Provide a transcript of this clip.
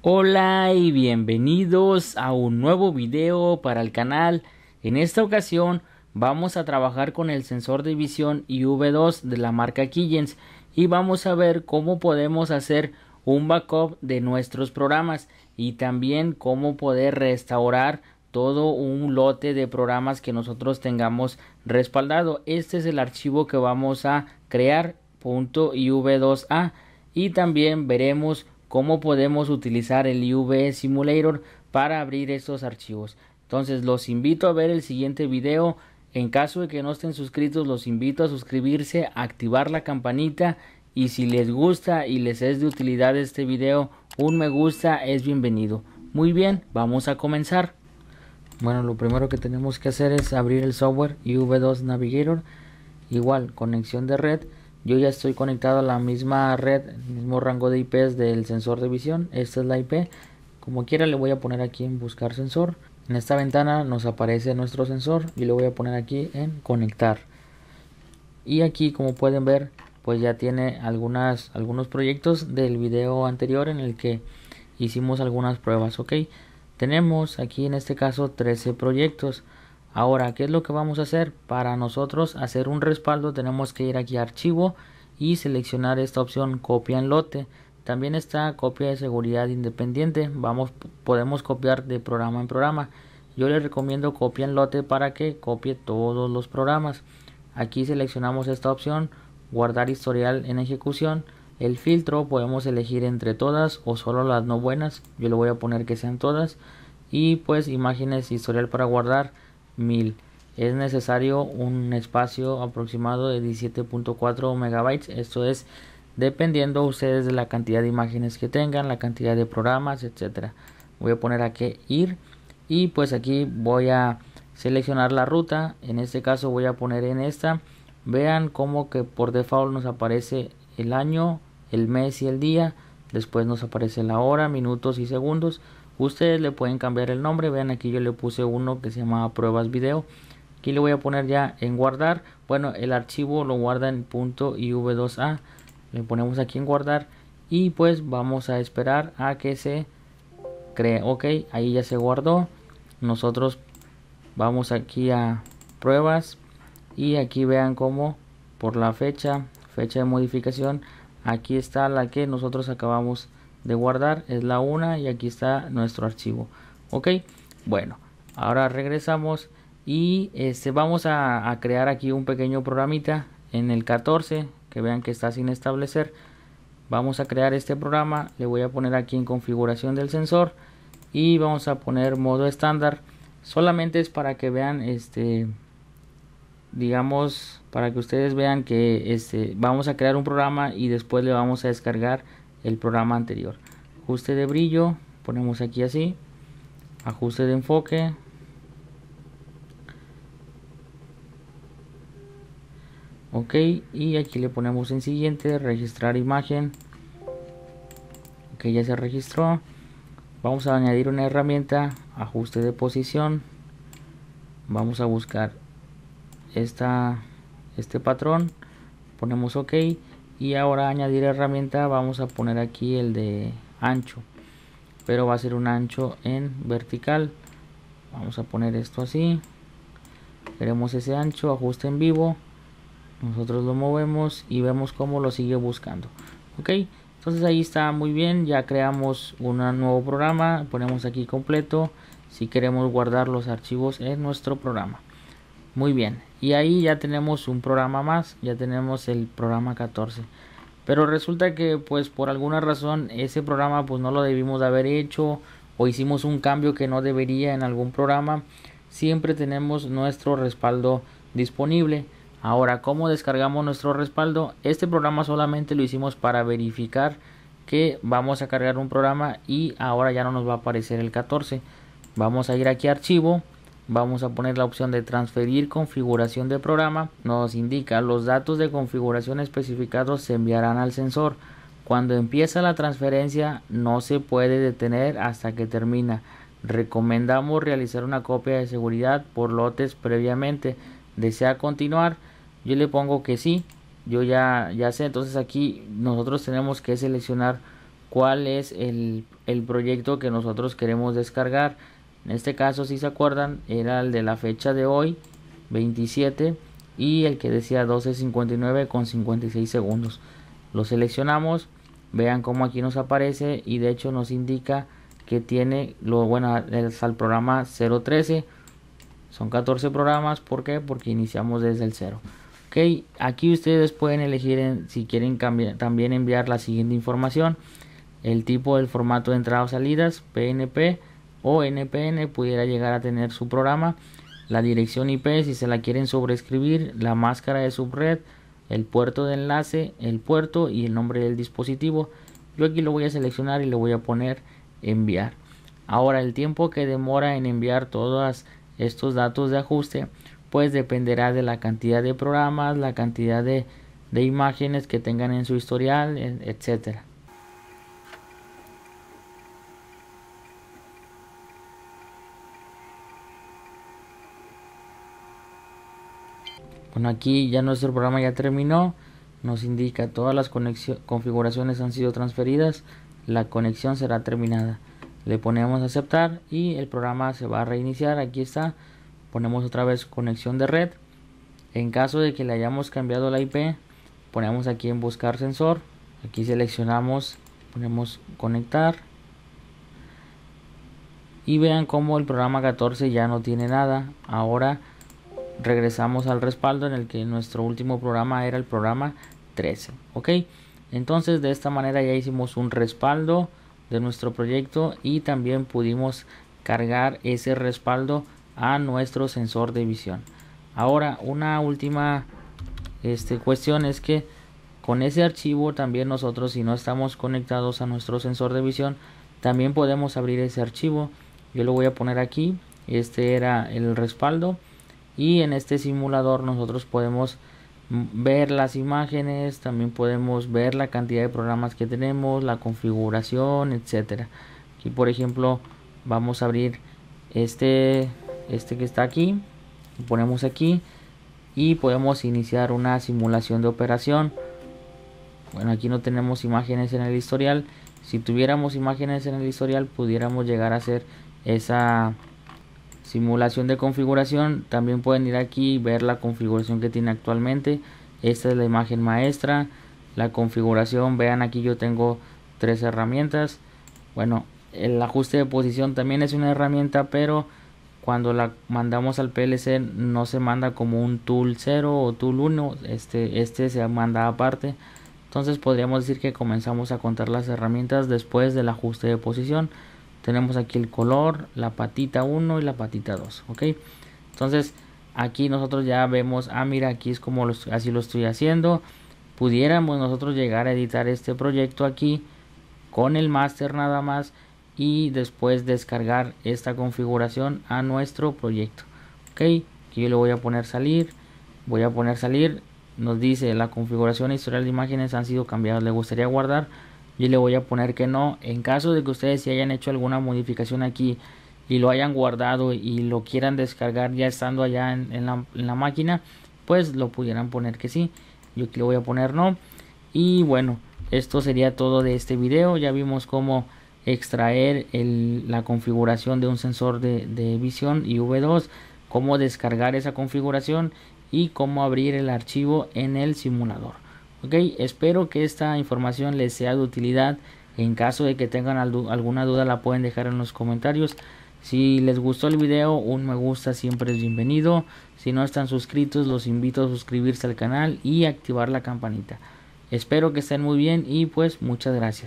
Hola y bienvenidos a un nuevo video para el canal. En esta ocasión vamos a trabajar con el sensor de visión IV2 de la marca Killens y vamos a ver cómo podemos hacer un backup de nuestros programas y también cómo poder restaurar todo un lote de programas que nosotros tengamos respaldado. Este es el archivo que vamos a crear .iv2a y también veremos cómo podemos utilizar el UV Simulator para abrir estos archivos. Entonces los invito a ver el siguiente video. En caso de que no estén suscritos, los invito a suscribirse, activar la campanita y si les gusta y les es de utilidad este video, un me gusta es bienvenido. Muy bien, vamos a comenzar. Bueno, lo primero que tenemos que hacer es abrir el software UV2 Navigator. Igual, conexión de red yo ya estoy conectado a la misma red, mismo rango de IPs del sensor de visión. Esta es la IP. Como quiera le voy a poner aquí en buscar sensor. En esta ventana nos aparece nuestro sensor y le voy a poner aquí en conectar. Y aquí como pueden ver pues ya tiene algunas, algunos proyectos del video anterior en el que hicimos algunas pruebas. Ok, tenemos aquí en este caso 13 proyectos. Ahora, ¿qué es lo que vamos a hacer? Para nosotros hacer un respaldo tenemos que ir aquí a archivo y seleccionar esta opción copia en lote. También está copia de seguridad independiente. Vamos, podemos copiar de programa en programa. Yo les recomiendo copia en lote para que copie todos los programas. Aquí seleccionamos esta opción, guardar historial en ejecución. El filtro podemos elegir entre todas o solo las no buenas. Yo le voy a poner que sean todas. Y pues imágenes historial para guardar es necesario un espacio aproximado de 17.4 megabytes. Esto es dependiendo ustedes de la cantidad de imágenes que tengan, la cantidad de programas, etcétera. Voy a poner aquí ir y pues aquí voy a seleccionar la ruta. En este caso voy a poner en esta. Vean como que por default nos aparece el año, el mes y el día. Después nos aparece la hora, minutos y segundos. Ustedes le pueden cambiar el nombre. Vean aquí yo le puse uno que se llamaba pruebas video. Aquí le voy a poner ya en guardar. Bueno, el archivo lo guarda en .iv2a. Le ponemos aquí en guardar. Y pues vamos a esperar a que se cree. Ok, ahí ya se guardó. Nosotros vamos aquí a pruebas. Y aquí vean cómo por la fecha, fecha de modificación. Aquí está la que nosotros acabamos de guardar es la 1 y aquí está nuestro archivo ok bueno ahora regresamos y este vamos a, a, crear aquí un pequeño programita en el 14 que vean que está sin establecer vamos a crear este programa le voy a poner aquí en configuración del sensor y vamos a poner modo estándar solamente es para que vean este digamos para que ustedes vean que este vamos a crear un programa y después le vamos a descargar el programa anterior. Ajuste de brillo, ponemos aquí así. Ajuste de enfoque. Ok, y aquí le ponemos en siguiente, registrar imagen. que ya se registró. Vamos a añadir una herramienta, ajuste de posición. Vamos a buscar esta, este patrón. Ponemos ok y ahora añadir herramienta vamos a poner aquí el de ancho pero va a ser un ancho en vertical vamos a poner esto así queremos ese ancho ajuste en vivo nosotros lo movemos y vemos cómo lo sigue buscando ok entonces ahí está muy bien ya creamos un nuevo programa ponemos aquí completo si queremos guardar los archivos en nuestro programa muy bien, y ahí ya tenemos un programa más, ya tenemos el programa 14. Pero resulta que pues por alguna razón ese programa pues no lo debimos de haber hecho o hicimos un cambio que no debería en algún programa. Siempre tenemos nuestro respaldo disponible. Ahora, ¿cómo descargamos nuestro respaldo? Este programa solamente lo hicimos para verificar que vamos a cargar un programa y ahora ya no nos va a aparecer el 14. Vamos a ir aquí a archivo, vamos a poner la opción de transferir configuración de programa nos indica los datos de configuración especificados se enviarán al sensor cuando empieza la transferencia no se puede detener hasta que termina recomendamos realizar una copia de seguridad por lotes previamente desea continuar yo le pongo que sí yo ya ya sé entonces aquí nosotros tenemos que seleccionar cuál es el, el proyecto que nosotros queremos descargar en este caso, si se acuerdan, era el de la fecha de hoy, 27, y el que decía 12.59 con 56 segundos. Lo seleccionamos, vean cómo aquí nos aparece y de hecho nos indica que tiene, lo bueno, es al programa 013. Son 14 programas, ¿por qué? Porque iniciamos desde el 0. Ok, aquí ustedes pueden elegir si quieren cambiar, también enviar la siguiente información. El tipo del formato de entrada o salidas, PNP o NPN pudiera llegar a tener su programa, la dirección IP si se la quieren sobreescribir, la máscara de subred, el puerto de enlace, el puerto y el nombre del dispositivo. Yo aquí lo voy a seleccionar y le voy a poner enviar. Ahora el tiempo que demora en enviar todos estos datos de ajuste pues dependerá de la cantidad de programas, la cantidad de, de imágenes que tengan en su historial, etcétera. aquí ya nuestro programa ya terminó. Nos indica todas las configuraciones han sido transferidas. La conexión será terminada. Le ponemos aceptar y el programa se va a reiniciar. Aquí está. Ponemos otra vez conexión de red. En caso de que le hayamos cambiado la IP, ponemos aquí en buscar sensor. Aquí seleccionamos, ponemos conectar. Y vean cómo el programa 14 ya no tiene nada. Ahora regresamos al respaldo en el que nuestro último programa era el programa 13 ok entonces de esta manera ya hicimos un respaldo de nuestro proyecto y también pudimos cargar ese respaldo a nuestro sensor de visión ahora una última este, cuestión es que con ese archivo también nosotros si no estamos conectados a nuestro sensor de visión también podemos abrir ese archivo yo lo voy a poner aquí este era el respaldo y en este simulador nosotros podemos ver las imágenes, también podemos ver la cantidad de programas que tenemos, la configuración, etcétera. Aquí por ejemplo vamos a abrir este, este que está aquí, lo ponemos aquí y podemos iniciar una simulación de operación. Bueno, aquí no tenemos imágenes en el historial. Si tuviéramos imágenes en el historial, pudiéramos llegar a hacer esa simulación de configuración también pueden ir aquí y ver la configuración que tiene actualmente esta es la imagen maestra la configuración vean aquí yo tengo tres herramientas bueno el ajuste de posición también es una herramienta pero cuando la mandamos al PLC no se manda como un tool 0 o tool 1 este, este se manda aparte entonces podríamos decir que comenzamos a contar las herramientas después del ajuste de posición tenemos aquí el color, la patita 1 y la patita 2, ¿ok? Entonces aquí nosotros ya vemos, ah mira aquí es como así lo estoy haciendo. Pudiéramos nosotros llegar a editar este proyecto aquí con el master nada más y después descargar esta configuración a nuestro proyecto. Ok, aquí yo le voy a poner salir, voy a poner salir, nos dice la configuración e historial de imágenes han sido cambiadas, le gustaría guardar yo le voy a poner que no. En caso de que ustedes si hayan hecho alguna modificación aquí y lo hayan guardado y lo quieran descargar ya estando allá en, la, máquina, pues lo pudieran poner que sí. Yo le voy a poner no. Y bueno, esto sería todo de este video. Ya vimos cómo extraer la configuración de un sensor de, de visión y V2, cómo descargar esa configuración y cómo abrir el archivo en el simulador. Ok, espero que esta información les sea de utilidad. En caso de que tengan alguna duda la pueden dejar en los comentarios. Si les gustó el video, un me gusta siempre es bienvenido. Si no están suscritos, los invito a suscribirse al canal y activar la campanita. Espero que estén muy bien y pues muchas gracias.